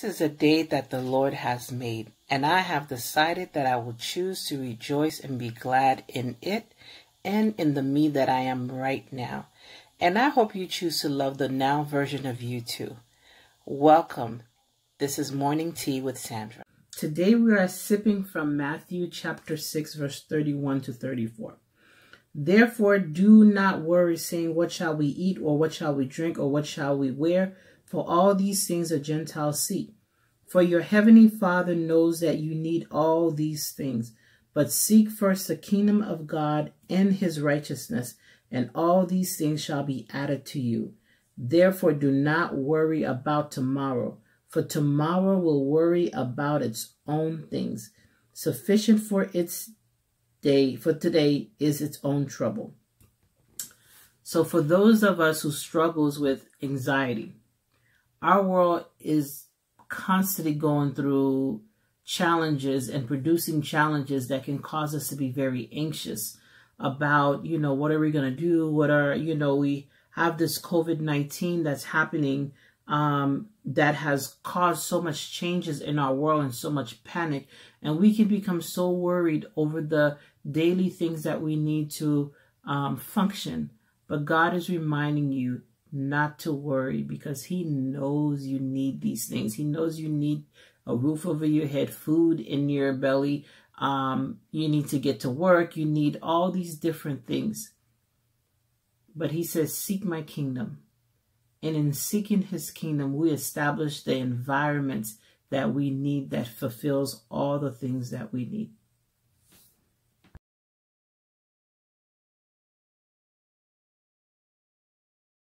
This is a day that the Lord has made, and I have decided that I will choose to rejoice and be glad in it and in the me that I am right now. And I hope you choose to love the now version of you too. Welcome. This is Morning Tea with Sandra. Today we are sipping from Matthew chapter 6, verse 31 to 34. Therefore, do not worry, saying, What shall we eat, or what shall we drink, or what shall we wear? for all these things the Gentiles seek. For your heavenly Father knows that you need all these things. But seek first the kingdom of God and his righteousness, and all these things shall be added to you. Therefore do not worry about tomorrow, for tomorrow will worry about its own things. Sufficient for its day, for today is its own trouble. So for those of us who struggles with anxiety, our world is constantly going through challenges and producing challenges that can cause us to be very anxious about, you know, what are we going to do? What are, you know, we have this COVID-19 that's happening um, that has caused so much changes in our world and so much panic. And we can become so worried over the daily things that we need to um, function. But God is reminding you not to worry because he knows you need these things. He knows you need a roof over your head, food in your belly. Um, you need to get to work. You need all these different things. But he says, seek my kingdom. And in seeking his kingdom, we establish the environments that we need that fulfills all the things that we need.